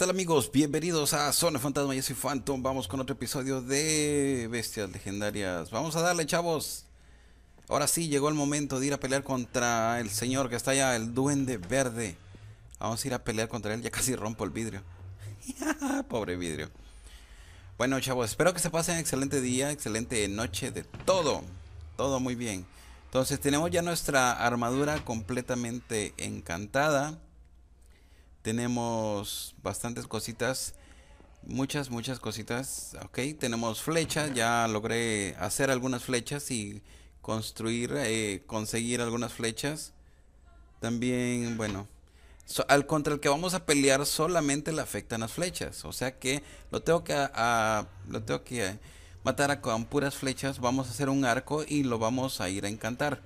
tal amigos? Bienvenidos a Zona Fantasma, yo soy Phantom, vamos con otro episodio de Bestias Legendarias. Vamos a darle chavos. Ahora sí, llegó el momento de ir a pelear contra el señor que está allá, el duende verde. Vamos a ir a pelear contra él, ya casi rompo el vidrio. Pobre vidrio. Bueno chavos, espero que se pasen excelente día, excelente noche de todo. Todo muy bien. Entonces tenemos ya nuestra armadura completamente encantada. Tenemos bastantes cositas. Muchas, muchas cositas. Ok, tenemos flechas. Ya logré hacer algunas flechas y construir, eh, conseguir algunas flechas. También, bueno, al contra el que vamos a pelear solamente le afectan las flechas. O sea que lo tengo que, lo tengo que matar con puras flechas. Vamos a hacer un arco y lo vamos a ir a encantar.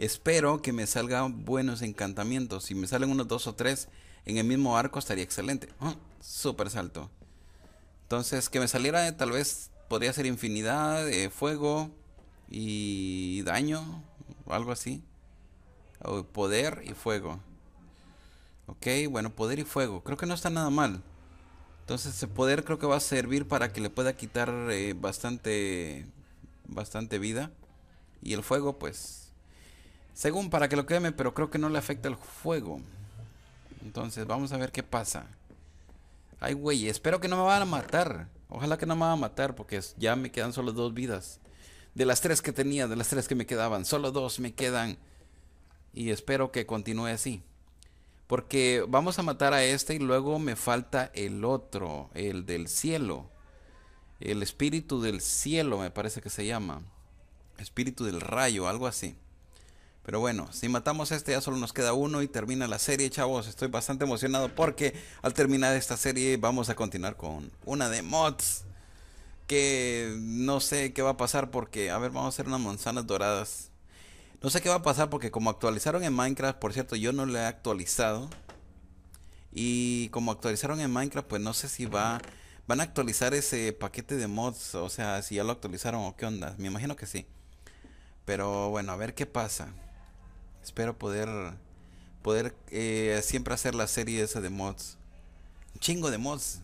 Espero que me salgan buenos encantamientos. Si me salen unos dos o tres en el mismo arco estaría excelente. Ah, súper super salto. Entonces, que me saliera eh, tal vez podría ser infinidad, de fuego y daño, o algo así. O poder y fuego. Ok, bueno, poder y fuego. Creo que no está nada mal. Entonces, ese poder creo que va a servir para que le pueda quitar eh, bastante, bastante vida. Y el fuego, pues, según para que lo queme, pero creo que no le afecta el fuego. Entonces, vamos a ver qué pasa. Ay, güey, espero que no me van a matar. Ojalá que no me van a matar, porque ya me quedan solo dos vidas. De las tres que tenía, de las tres que me quedaban, solo dos me quedan. Y espero que continúe así. Porque vamos a matar a este y luego me falta el otro, el del cielo. El espíritu del cielo, me parece que se llama. Espíritu del rayo, algo así. Pero bueno, si matamos este ya solo nos queda uno y termina la serie, chavos. Estoy bastante emocionado porque al terminar esta serie vamos a continuar con una de mods. Que no sé qué va a pasar porque, a ver, vamos a hacer unas manzanas doradas. No sé qué va a pasar porque como actualizaron en Minecraft, por cierto, yo no le he actualizado. Y como actualizaron en Minecraft, pues no sé si va van a actualizar ese paquete de mods, o sea, si ya lo actualizaron o qué onda. Me imagino que sí. Pero bueno, a ver qué pasa. Espero poder poder eh, siempre hacer la serie esa de mods. Un chingo de mods.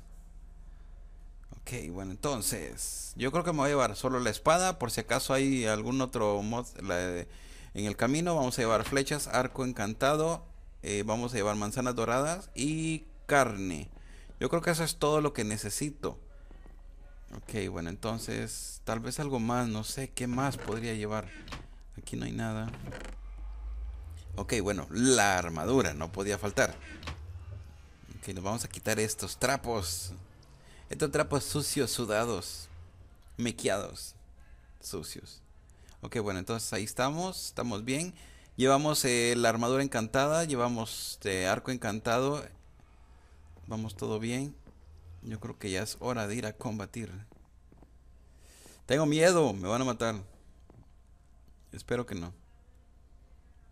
Ok, bueno, entonces. Yo creo que me voy a llevar solo la espada. Por si acaso hay algún otro mod en el camino. Vamos a llevar flechas, arco encantado. Eh, vamos a llevar manzanas doradas y carne. Yo creo que eso es todo lo que necesito. Ok, bueno, entonces. Tal vez algo más. No sé qué más podría llevar. Aquí no hay nada. Ok, bueno, la armadura, no podía faltar. Ok, nos vamos a quitar estos trapos. Estos trapos sucios, sudados, mequeados, sucios. Ok, bueno, entonces ahí estamos, estamos bien. Llevamos eh, la armadura encantada, llevamos este, arco encantado. Vamos todo bien. Yo creo que ya es hora de ir a combatir. Tengo miedo, me van a matar. Espero que no.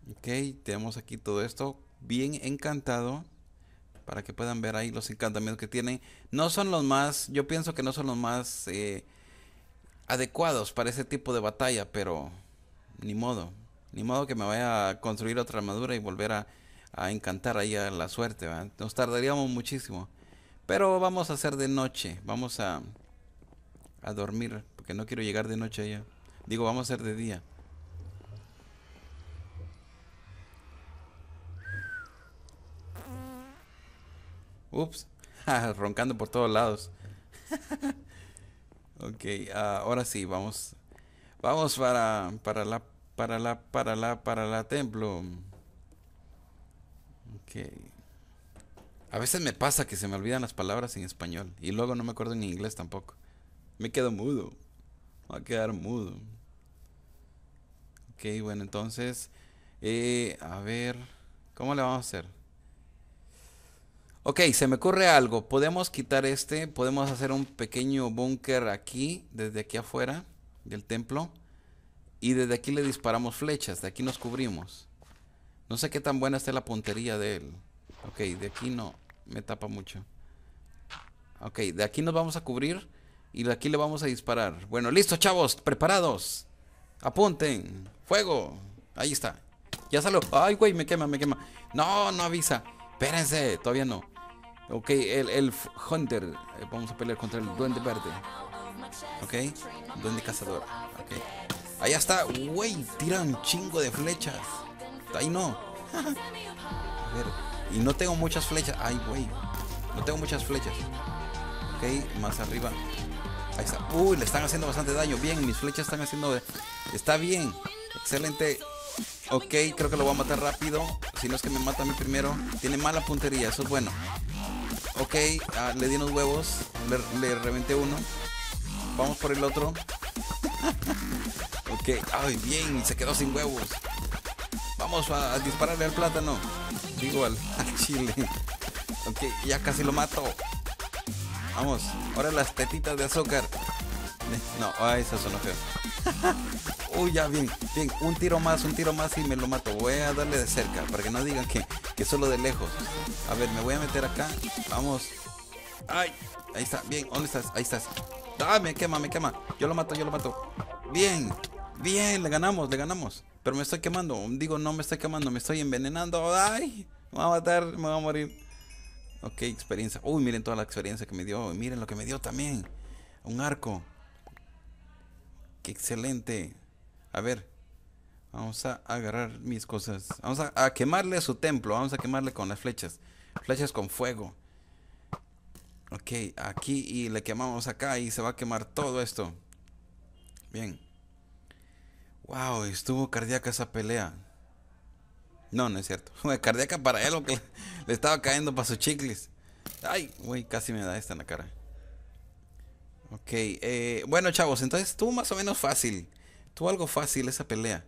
Ok, tenemos aquí todo esto bien encantado para que puedan ver ahí los encantamientos que tienen. No son los más, yo pienso que no son los más eh, adecuados para ese tipo de batalla, pero ni modo. Ni modo que me vaya a construir otra armadura y volver a, encantar ahí a la suerte. Nos tardaríamos muchísimo. Pero vamos a hacer de noche. Vamos a, a dormir, porque no quiero llegar de noche allá. Digo, vamos a hacer de día. Ups, roncando por todos lados. ok, ah, ahora sí, vamos. Vamos para, para la, para la, para la, para la templo. Ok. A veces me pasa que se me olvidan las palabras en español y luego no me acuerdo en inglés tampoco. Me quedo mudo. Voy a quedar mudo. Ok, bueno, entonces, eh, a ver, ¿cómo le vamos a hacer? Ok, se me ocurre algo. Podemos quitar este. Podemos hacer un pequeño búnker aquí, desde aquí afuera del templo. Y desde aquí le disparamos flechas. De aquí nos cubrimos. No sé qué tan buena Está la puntería de él. Ok, de aquí no. Me tapa mucho. Ok, de aquí nos vamos a cubrir. Y de aquí le vamos a disparar. Bueno, listo, chavos. Preparados. Apunten. Fuego. Ahí está. Ya salió. Ay, güey, me quema, me quema. No, no avisa. Espérense, todavía no. Ok, el, elf Hunter. Eh, vamos a pelear contra el Duende Verde. Ok, Duende Cazador. Ok. Allá está, güey. Tira un chingo de flechas. Ahí no. a ver. Y no tengo muchas flechas. Ay, güey. No tengo muchas flechas. Ok, más arriba. Ahí está. Uy, le están haciendo bastante daño. Bien, mis flechas están haciendo. Está bien. Excelente. Ok, creo que lo voy a matar rápido. Si no es que me mata a mí primero. Tiene mala puntería, eso es bueno. Ok, ah, le di unos huevos. Le, reventé uno. Vamos por el otro. ok, ay, bien, se quedó sin huevos. Vamos a, dispararle al plátano. Igual, al, chile. ok, ya casi lo mato. Vamos, ahora las tetitas de azúcar. Eh, no, ay, ah, esa uy, ya bien, bien, un tiro más, un tiro más y me lo mato. Voy a darle de cerca para que no digan que, que solo de lejos. A ver, me voy a meter acá. Vamos. Ay, ahí está, bien, ¿dónde estás? Ahí estás. Dame, ah, me quema, me quema. Yo lo mato, yo lo mato. Bien, bien, le ganamos, le ganamos. Pero me estoy quemando. Digo, no me estoy quemando, me estoy envenenando. Ay, me va a matar, me va a morir. Ok, experiencia. Uy, miren toda la experiencia que me dio. Miren lo que me dio también. Un arco. Qué excelente a ver, vamos a agarrar mis cosas, vamos a, a quemarle su templo, vamos a quemarle con las flechas, flechas con fuego. Ok, aquí y le quemamos acá y se va a quemar todo esto. Bien. Wow, estuvo cardíaca esa pelea. No, no es cierto. cardíaca para él, que le estaba cayendo para sus chicles. Ay, güey, casi me da esta en la cara. Ok, eh, bueno chavos, entonces estuvo más o menos fácil. Tuvo algo fácil esa pelea.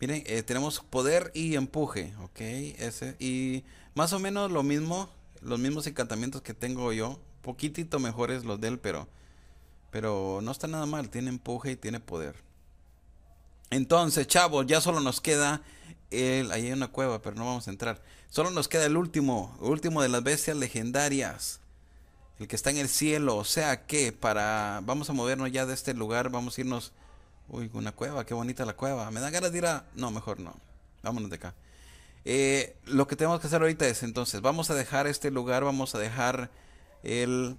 Miren, eh, tenemos poder y empuje, ¿ok? Ese, y más o menos lo mismo, los mismos encantamientos que tengo yo. Poquitito mejores los de él, pero, pero no está nada mal. Tiene empuje y tiene poder. Entonces, chavos, ya solo nos queda el... Ahí hay una cueva, pero no vamos a entrar. Solo nos queda el último, El último de las bestias legendarias. El que está en el cielo. O sea que para... Vamos a movernos ya de este lugar, vamos a irnos Uy, una cueva, qué bonita la cueva. Me da ganas de ir a... No, mejor no. Vámonos de acá. Eh, lo que tenemos que hacer ahorita es entonces, vamos a dejar este lugar, vamos a dejar el...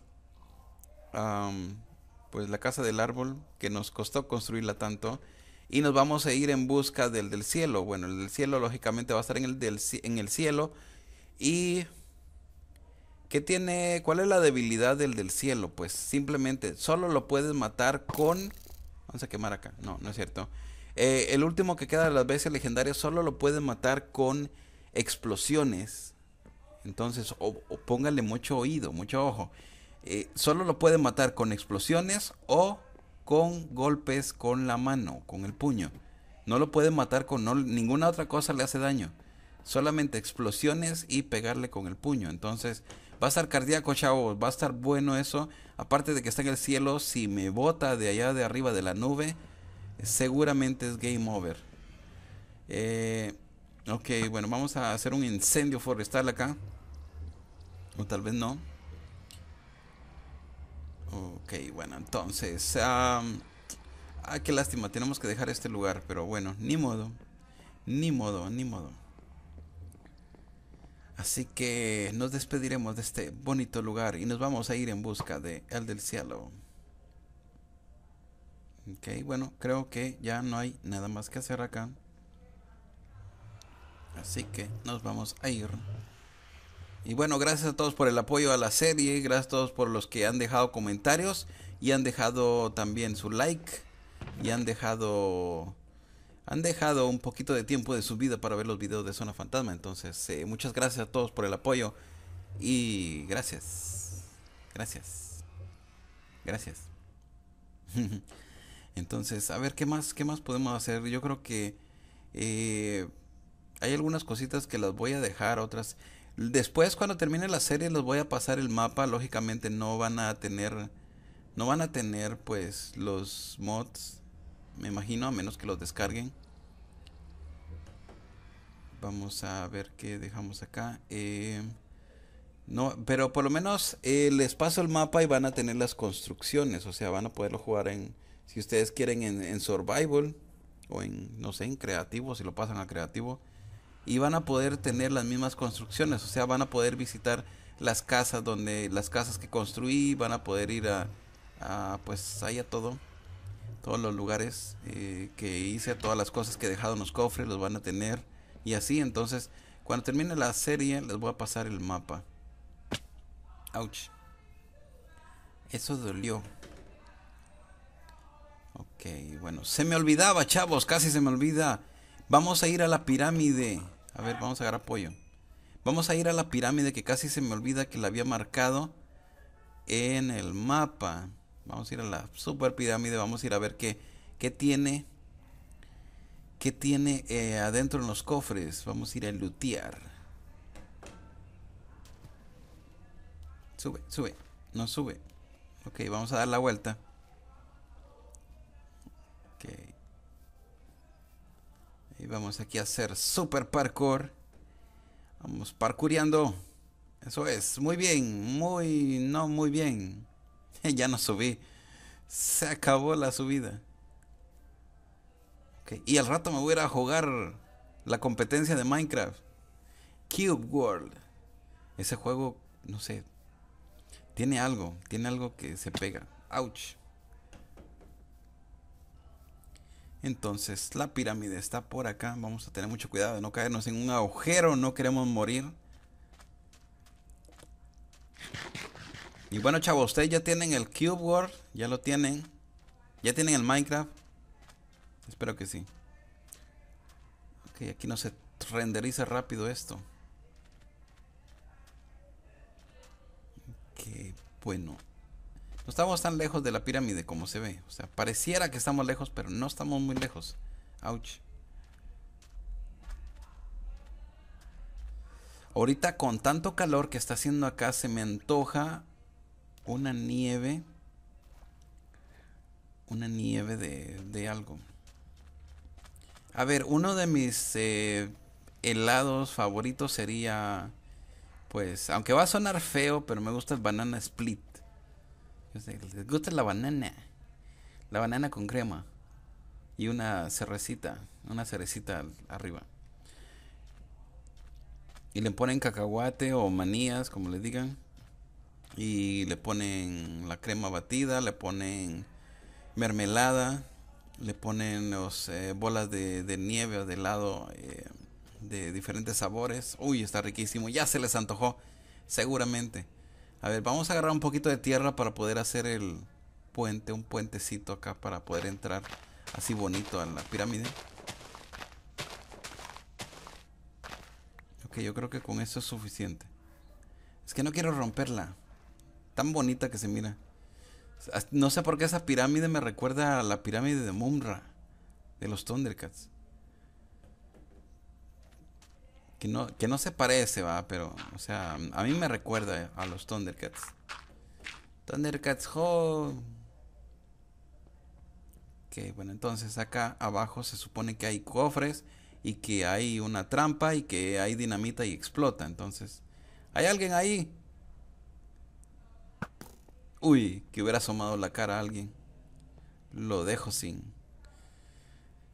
pues la casa del árbol que nos costó construirla tanto y nos vamos a ir en busca del del cielo. Bueno, el del cielo lógicamente va a estar en el, del, en el cielo. ¿Y qué tiene? ¿Cuál es la debilidad del del cielo? Pues simplemente solo lo puedes matar con Vamos a quemar acá. No, no es cierto. Eh, el último que queda de las bestias legendarias solo lo puede matar con explosiones. Entonces, o, póngale mucho oído, mucho ojo. Eh, solo lo puede matar con explosiones o con golpes con la mano, con el puño. No lo puede matar con ninguna otra cosa le hace daño. Solamente explosiones y pegarle con el puño. Entonces, Va a estar cardíaco, chavos. Va a estar bueno eso. Aparte de que está en el cielo, si me bota de allá de arriba de la nube, seguramente es game over. Eh, ok, bueno, vamos a hacer un incendio forestal acá. O tal vez no. Ok, bueno, entonces... ah, qué lástima, tenemos que dejar este lugar, pero bueno, ni modo. Ni modo, ni modo. Así que nos despediremos de este bonito lugar y nos vamos a ir en busca de el del cielo. Ok, bueno, creo que ya no hay nada más que hacer acá. Así que nos vamos a ir. Y bueno, gracias a todos por el apoyo a la serie, gracias a todos por los que han dejado comentarios y han dejado también su like y han dejado han dejado un poquito de tiempo de su vida para ver los videos de Zona Fantasma. Entonces, eh, muchas gracias a todos por el apoyo. Y gracias. Gracias. Gracias. Entonces, a ver, ¿qué más, qué más podemos hacer? Yo creo que eh, hay algunas cositas que las voy a dejar, otras... Después, cuando termine la serie, los voy a pasar el mapa. Lógicamente no van a tener... No van a tener, pues, los mods me imagino, a menos que los descarguen. Vamos a ver qué dejamos acá. Eh, no, pero por lo menos eh, les paso el mapa y van a tener las construcciones, o sea, van a poderlo jugar en, si ustedes quieren, en, survival o en, no sé, en creativo, si lo pasan a creativo. Y van a poder tener las mismas construcciones, o sea, van a poder visitar las casas donde, las casas que construí, van a poder ir a, a pues, ahí a todo todos los lugares eh, que hice, todas las cosas que he dejado en los cofres, los van a tener. Y así, entonces, cuando termine la serie, les voy a pasar el mapa. Ouch. Eso dolió. Ok, bueno. Se me olvidaba, chavos. Casi se me olvida. Vamos a ir a la pirámide. A ver, vamos a agarrar apoyo. Vamos a ir a la pirámide que casi se me olvida que la había marcado en el mapa. Vamos a ir a la super pirámide, vamos a ir a ver qué, tiene, qué tiene eh, adentro en los cofres. Vamos a ir a lutear. Sube, sube, no sube. Ok, vamos a dar la vuelta. Ok. Y vamos aquí a hacer super parkour. Vamos parkureando. Eso es, muy bien, muy, no muy bien. ya no subí. Se acabó la subida. Y al rato me voy a ir a jugar la competencia de Minecraft. Cube World. Ese juego, no sé. Tiene algo, tiene algo que se pega. Ouch. Entonces la pirámide está por acá. Vamos a tener mucho cuidado de no caernos en un agujero. No queremos morir. Y bueno, chavos, ustedes ya tienen el Cube World. Ya lo tienen. Ya tienen el Minecraft. Espero que sí. Ok, aquí no se renderiza rápido esto. Qué bueno. No estamos tan lejos de la pirámide como se ve. O sea, pareciera que estamos lejos, pero no estamos muy lejos. Ouch. Ahorita con tanto calor que está haciendo acá se me antoja una nieve, una nieve de, de algo. A ver, uno de mis eh, helados favoritos sería, pues, aunque va a sonar feo, pero me gusta el banana split. Les gusta la banana. La banana con crema. Y una cerecita Una cerecita arriba. Y le ponen cacahuate o manías, como le digan y le ponen la crema batida, le ponen mermelada, le ponen los eh, bolas de, nieve o de helado eh, de diferentes sabores. Uy, está riquísimo, ya se les antojó, seguramente. A ver, vamos a agarrar un poquito de tierra para poder hacer el puente, un puentecito acá para poder entrar así bonito a la pirámide. Ok, yo creo que con eso es suficiente. Es que no quiero romperla tan bonita que se mira. No sé por qué esa pirámide me recuerda a la pirámide de Mumra, de los Thundercats. Que no, que no se parece, va, pero, o sea, a mí me recuerda a los Thundercats. Thundercats Ho. Ok, bueno, entonces acá abajo se supone que hay cofres y que hay una trampa y que hay dinamita y explota. Entonces, ¿hay alguien ahí? Uy, que hubiera asomado la cara a alguien. Lo dejo sin.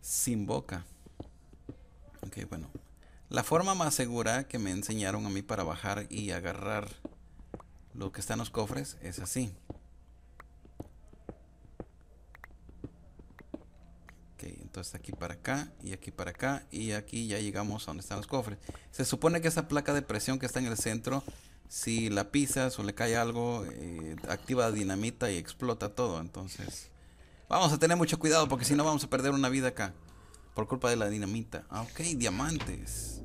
sin boca. Ok, bueno. La forma más segura que me enseñaron a mí para bajar y agarrar lo que está en los cofres es así. Ok, entonces aquí para acá y aquí para acá y aquí ya llegamos a donde están los cofres. Se supone que esa placa de presión que está en el centro si la pisas o le cae algo, eh, activa dinamita y explota todo. Entonces, vamos a tener mucho cuidado porque si no vamos a perder una vida acá. Por culpa de la dinamita. Ah, ok, diamantes.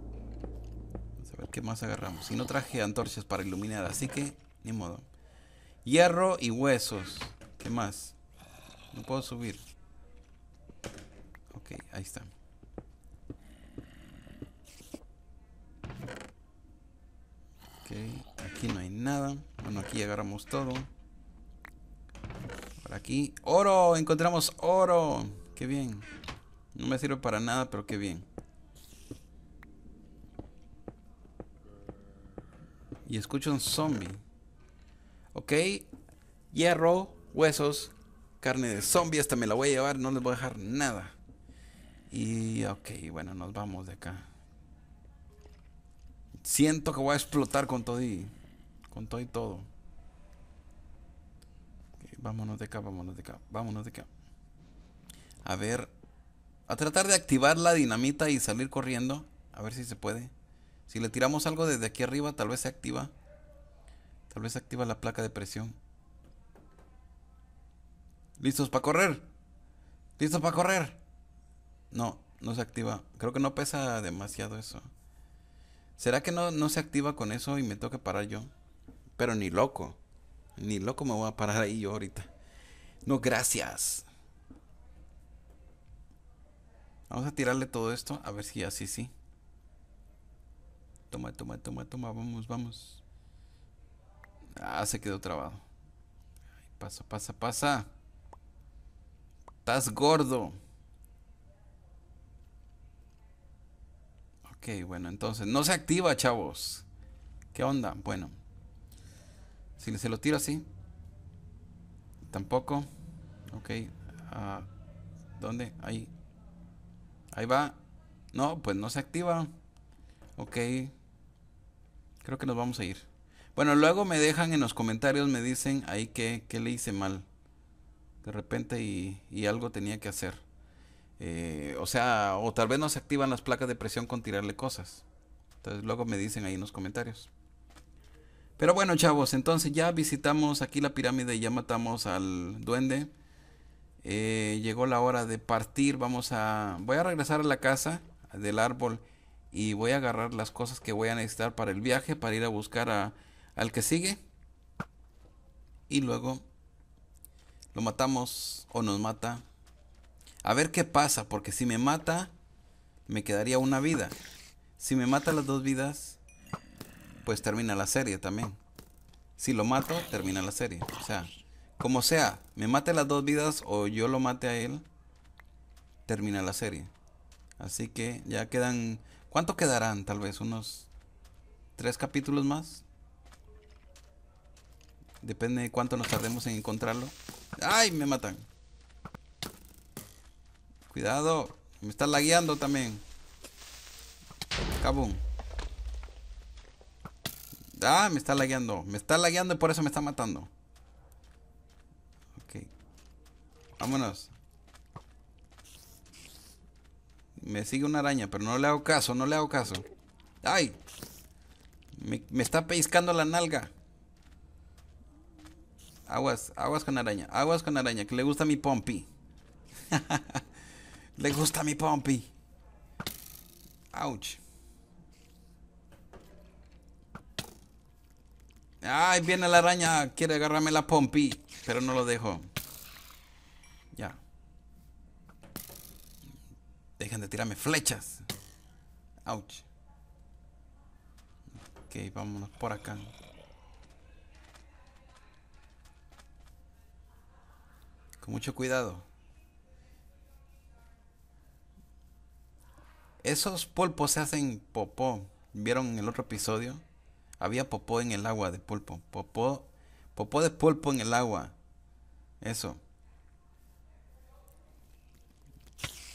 Vamos a ver qué más agarramos. Y no traje antorchas para iluminar, así que ni modo. Hierro y huesos. ¿Qué más? No puedo subir. Ok, ahí está. aquí no hay nada. Bueno, aquí agarramos todo. Por aquí. ¡Oro! Encontramos oro. ¡Qué bien! No me sirve para nada, pero qué bien. Y escucho un zombie. Ok. Hierro, huesos, carne de zombie. Esta me la voy a llevar. No les voy a dejar nada. Y ok, bueno, nos vamos de acá siento que voy a explotar con todo y, con todo y todo. vámonos de acá, vámonos de acá, vámonos de acá. A ver, a tratar de activar la dinamita y salir corriendo. A ver si se puede. Si le tiramos algo desde aquí arriba, tal vez se activa. Tal vez se activa la placa de presión. ¿Listos para correr? ¿Listos para correr? No, no se activa. Creo que no pesa demasiado eso. ¿Será que no, se activa con eso y me toca parar yo? Pero ni loco. Ni loco me voy a parar ahí yo ahorita. No, gracias. Vamos a tirarle todo esto. A ver si así sí. Toma, toma, toma, toma. Vamos, vamos. Ah, se quedó trabado. pasa, pasa, pasa. Estás gordo. Ok, bueno, entonces no se activa, chavos. ¿Qué onda? Bueno. Si se lo tiro así. Tampoco. Ok. Ah, ¿Dónde? Ahí. Ahí va. No, pues no se activa. Ok. Creo que nos vamos a ir. Bueno, luego me dejan en los comentarios, me dicen ahí que, le hice mal. De repente y algo tenía que hacer. Eh, o sea, o tal vez no se activan las placas de presión con tirarle cosas. Entonces luego me dicen ahí en los comentarios. Pero bueno, chavos, entonces ya visitamos aquí la pirámide y ya matamos al duende. Eh, llegó la hora de partir. Vamos a. Voy a regresar a la casa del árbol y voy a agarrar las cosas que voy a necesitar para el viaje, para ir a buscar al que sigue. Y luego lo matamos o nos mata a ver qué pasa, porque si me mata, me quedaría una vida. Si me mata las dos vidas, pues termina la serie también. Si lo mato, termina la serie. O sea, como sea, me mate las dos vidas o yo lo mate a él, termina la serie. Así que ya quedan... ¿Cuánto quedarán? Tal vez unos tres capítulos más. Depende de cuánto nos tardemos en encontrarlo. ¡Ay! Me matan. Cuidado. Me está lagueando también. Cabum. Ah, me está lagueando. Me está lagueando y por eso me está matando. Ok. Vámonos. Me sigue una araña, pero no le hago caso, no le hago caso. ¡Ay! Me, está pescando la nalga. Aguas, aguas con araña, aguas con araña, que le gusta mi pompi. Le gusta mi Pompi. Ouch. Ay, viene la araña. Quiere agarrarme la Pompi. Pero no lo dejo. Ya. Dejen de tirarme flechas. Ouch. Ok, vámonos por acá. Con mucho cuidado. esos pulpos se hacen popó. ¿Vieron en el otro episodio? Había popó en el agua de pulpo. Popó, popó de pulpo en el agua. Eso.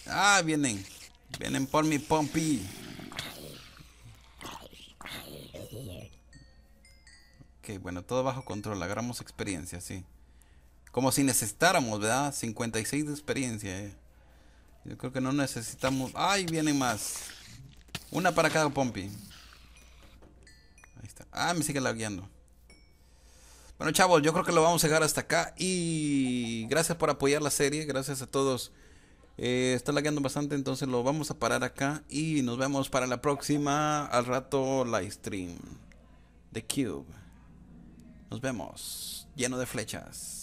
Ah, vienen. Vienen por mi pompi. Ok, bueno, todo bajo control. Agarramos experiencia, sí. Como si necesitáramos, ¿verdad? 56 de experiencia. Eh. Yo creo que no necesitamos... ¡Ay! Vienen más. Una para cada pompi. Ahí está. Ah, me sigue lagueando. Bueno, chavos, yo creo que lo vamos a dejar hasta acá. Y gracias por apoyar la serie. Gracias a todos. Eh, está lagueando bastante, entonces lo vamos a parar acá. Y nos vemos para la próxima. Al rato, live stream. The Cube. Nos vemos. Lleno de flechas.